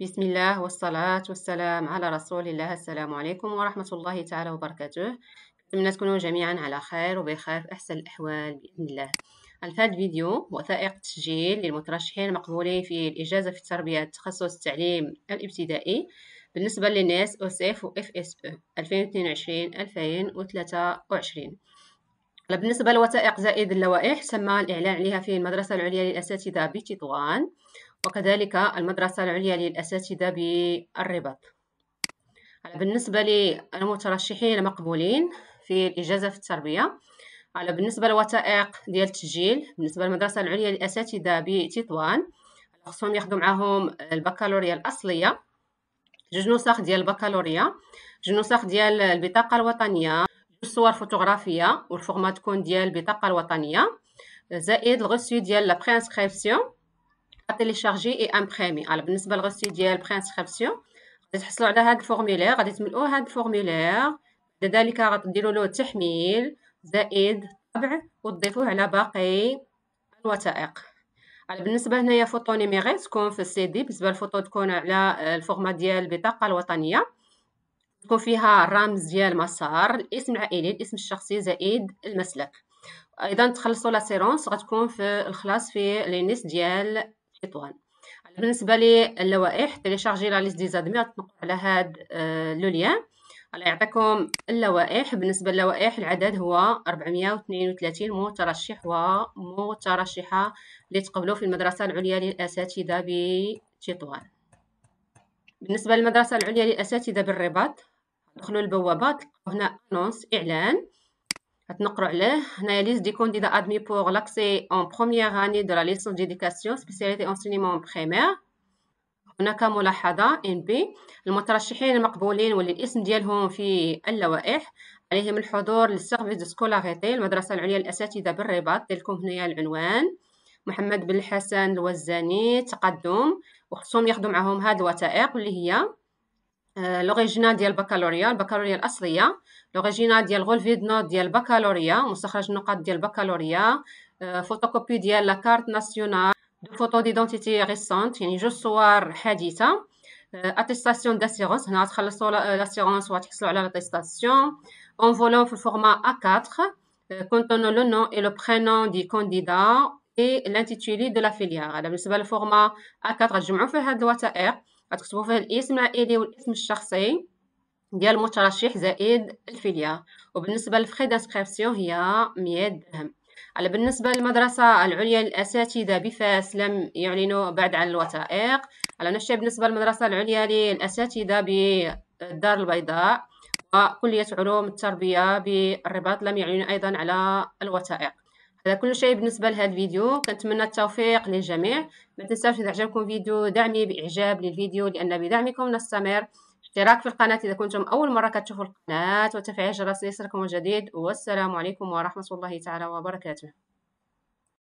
بسم الله والصلاة والسلام على رسول الله السلام عليكم ورحمة الله تعالى وبركاته أتمنى تكونوا جميعا على خير وبخير في أحسن الأحوال بإذن الله في فيديو الفيديو وثائق تسجيل للمترشحين المقبولين في الإجازة في التربية تخصص التعليم الابتدائي بالنسبة للناس أوسيف و اف اس او 2022 2023 بالنسبة لوثائق زائد اللوائح تم الإعلان عليها في المدرسة العليا للأساتذة بتطوان وكذلك المدرسة العليا للأساتذة بالرباط على بالنسبة للمترشحين المقبولين في الإجازة في التربية على بالنسبة للوثائق ديال التسجيل بالنسبة للمدرسة العليا للأساتذة بتطوان خصهم ياخدو معاهم البكالوريا الأصلية جوج نسخ ديال البكالوريا جوج نسخ ديال البطاقة الوطنية جوج صور فوتوغرافية والفورما تكون ديال البطاقة الوطنية زائد الغسيو ديال لابخي انسكريبسيون اتيليشارجي اي امبريمي على بالنسبه للغسي ديال برينسكريبسيون غادي تحصلوا على هاد الفورمولير غادي تملؤوا هاد الفورمولير لذلك غتديروا له التحميل زائد الطبع وتضيفوه على باقي الوثائق على بالنسبه هنايا فوتو نيميري تكون في السي دي بالنسبه للفوتو تكون على الفورما ديال البطاقه الوطنيه تكون فيها الرمز ديال المسار الاسم العائلي الاسم الشخصي زائد المسلك ايضا تخلصوا لا سيرونس غتكون في الخلاص في لينيس ديال الشيطان بالنسبه للوائح تيليشارجي لا ليست دي زادمي تنقلوا على هاد آه، لو ليان الله يعطيكم اللوائح بالنسبه للوائح العدد هو 432 مترشح ومترشحه اللي تقبلوا في المدرسه العليا للاساتذه بتطوان بالنسبه للمدرسه العليا للاساتذه بالرباط دخلوا البوابات تلقاو هنا انونس اعلان هتنقرأ له هنايا ليست دي كونديدا ادمي بور لاكسي اون بروميير اني دو لا ليسون ديديكاسيون سبيسياليتي انسينيمون بريمير هناك ملاحظة ان بي المترشحين المقبولين واللي الاسم ديالهم في اللوائح عليهم الحضور للسيرفيس دو سكولاريتي المدرسة العليا الأساتذة بالرباط ديالكم هنايا العنوان محمد بن الحسن الوزاني تقدم وخصهم ياخدو معاهم هاد الوثائق اللي هي آه، لوريجينال ديال البكالوريا البكالوريا الاصليه لوريجينال ديال غولفي نوت ديال البكالوريا مستخرج النقاط ديال البكالوريا آه، فوتوكوبي ديال لاكارت ناسيونال دو فوتو ديدونتيتي ريسونت يعني جوج صور حديثه اتيستاسيون آه، داسيرونس هنا تخلصوا لاسيرونس وتحصلوا على لاتيستاسيون انفولون في الفورما ا 4 كونتونو لو nom اي لو prénom دي كانديدا اي لانتيتولي دو لا filière بالنسبه للفورما ا 4 تجمعوا في هذه الوثائق غتكتبوا فيها الاسم العائلي والاسم الشخصي ديال المترشح زائد الفيليا وبالنسبه للفري دانسكريبسيون هي 100 درهم على بالنسبه للمدرسه العليا للاساتذه بفاس لم يعلنوا بعد عن الوثائق على نفس الشيء بالنسبه للمدرسه العليا للاساتذه بالدار البيضاء وكليه علوم التربيه بالرباط لم يعلنوا ايضا على الوثائق هذا كل شيء بالنسبه لهذا الفيديو كنتمنى التوفيق للجميع ما تنساوش اذا عجبكم الفيديو دعمي باعجاب للفيديو لان بدعمكم نستمر اشتراك في القناه اذا كنتم اول مره كتشوفوا القناه وتفعيل الجرس ليصلكم الجديد والسلام عليكم ورحمه الله تعالى وبركاته